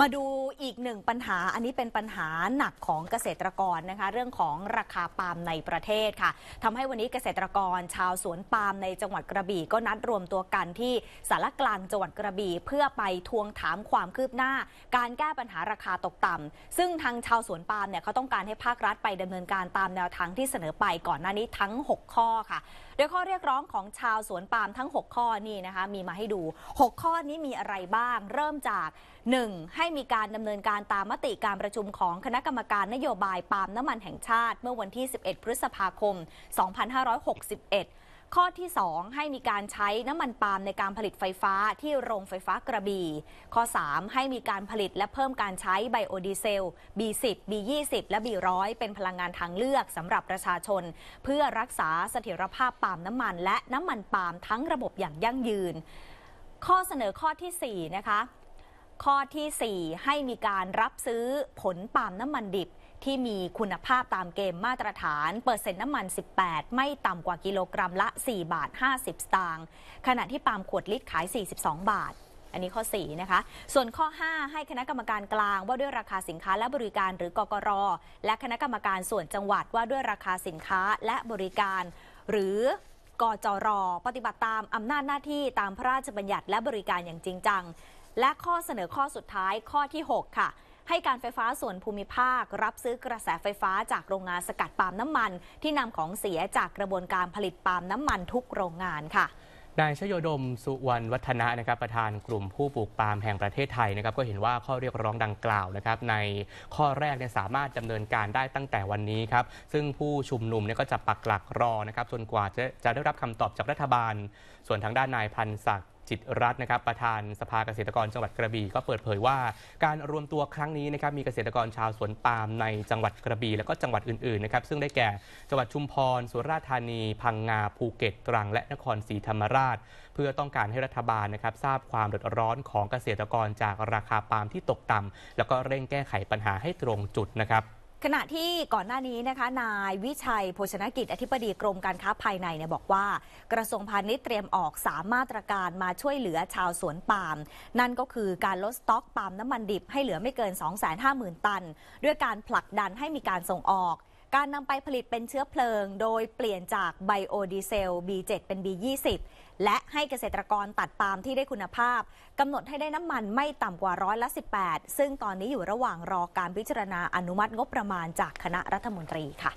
มาดูอีกหนึ่งปัญหาอันนี้เป็นปัญหาหนักของเกษตรกรนะคะเรื่องของราคาปาล์มในประเทศค่ะ ทำให้วันนี้เกษตรกรชาวสวนปาล์มในจังหวัดกระบี่ก็นัดรวมตัวกันที่สารกลางจังหวัดกระบี่เพื่อไปทวงถามความคืบหน้า การแก้ปัญหาราคาตกต่ำ ซึ่งทางชาวสวนปาล์มเนี่ยเขาต้องการให้ภาครัฐไปดำเนินการตามแนวทางที่เสนอไปก่อนหน้านี้ทั้ง 6 ข้อค่ะโดยข้อเรียกร้องของชาวสวนปาล์มทั้ง 6 ข้อนี่นะคะมีมาให้ดู 6 ข้อนี้มีอะไรบ้าง เริ่มจาก 1. ให้ให้มีการดำเนินการตามมติการประชุมของคณะกรรมการนโยบายปาล์มน้ำมันแห่งชาติ เมื่อวันที่ 11 พฤษภาคม 2561 ข้อที่ 2 ให้มีการใช้น้ำมันปาล์มในการผลิตไฟฟ้าที่โรงไฟฟ้ากระบี่ข้อ 3 ให้มีการผลิตและเพิ่มการใช้ไบโอดีเซล B10 B20 และ B100 เป็นพลังงานทางเลือกสำหรับประชาชน เพื่อรักษาเสถียรภาพปาล์มน้ำมัน และน้ำมันปาล์มทั้งระบบอย่างยั่งยืน ข้อเสนอข้อที่ 4 นะคะข้อที่ 4 ให้มีการรับซื้อผลปาล์มน้ำมันดิบที่มีคุณภาพตามเกณฑ์มาตรฐานเปอร์เซ็นต์น้ำมัน 18 ไม่ต่ำกว่ากิโลกรัมละ 4 บาท 50 สตางค์ขณะที่ปาล์มขวดลิตรขาย 42 บาท อันนี้ข้อ 4 นะคะ ส่วนข้อ 5 ให้คณะกรรมการกลางว่าด้วยราคาสินค้าและบริการหรือกกรและคณะกรรมการส่วนจังหวัดว่าด้วยราคาสินค้าและบริการ หรือกจรปฏิบัติตามอำนาจหน้าที่ตามพระราชบัญญัติและบริการอย่างจริงจังและข้อเสนอข้อสุดท้ายข้อที่ 6 ค่ะ ให้การไฟฟ้าส่วนภูมิภาครับซื้อกระแสไฟฟ้าจากโรงงานสกัดปาล์มน้ำมัน ที่นำของเสียจากกระบวนการผลิตปาล์มน้ำมันทุกโรงงานค่ะนายชโยดม สุวรรณวัฒนะนะครับ ประธานกลุ่มผู้ปลูกปาล์มแห่งประเทศไทยนะครับก็เห็นว่าข้อเรียกร้องดังกล่าวนะครับ ในข้อแรกเนี่ยสามารถดำเนินการได้ตั้งแต่วันนี้ครับซึ่งผู้ชุมนุมเนี่ยก็จะปักหลักรอนะครับจนกว่าจะจะได้รับคำตอบจากรัฐบาล ส่วนทางด้านนายพันศักดิจิตรัตน์นะครับประธานสภาเกษตรกรจังหวัดกระบี่ก็เปิดเผยว่าการรวมตัวครั้งนี้นะครับมีเกษตรกรชาวสวนปาล์มในจังหวัดกระบี่และก็จังหวัดอื่นๆ นะครับ ซึ่งได้แก่จังหวัดชุมพร สุราษฎร์ธานี พังงาภูเก็ตตรัง และนครศรีธรรมราช เพื่อต้องการให้รัฐบาลนะครับ ทราบความ เดือดร้อนของเกษตรกรจากราคาปาล์มที่ตกต่ำแล้วก็เร่งแก้ไขปัญหาให้ตรงจุดนะครับขณะที่ก่อนหน้านี้นะคะนายวิชัยโภชนกิจอธิบดีกรมการค้าภายในเนี่ยบอกว่า กระทรวงพาณิชย์เตรียมออกสามมาตรการมาช่วยเหลือชาวสวนปาล์มนั่นก็คือการลดสต็อกปาล์มน้ำมันดิบให้เหลือไม่เกิน 250,000 ตัน ด้วยการผลักดันให้มีการส่งออกการนำไปผลิตเป็นเชื้อเพลิง โดยเปลี่ยนจากไบโอดีเซล B7 เป็น B20 และให้เกษตรกรตัดปาล์มที่ได้คุณภาพ กำหนดให้ได้น้ำมันไม่ต่ำกว่าร้อยละ18 ซึ่งตอนนี้อยู่ระหว่างรอการพิจารณาอนุมัติงบประมาณจากคณะรัฐมนตรีค่ะ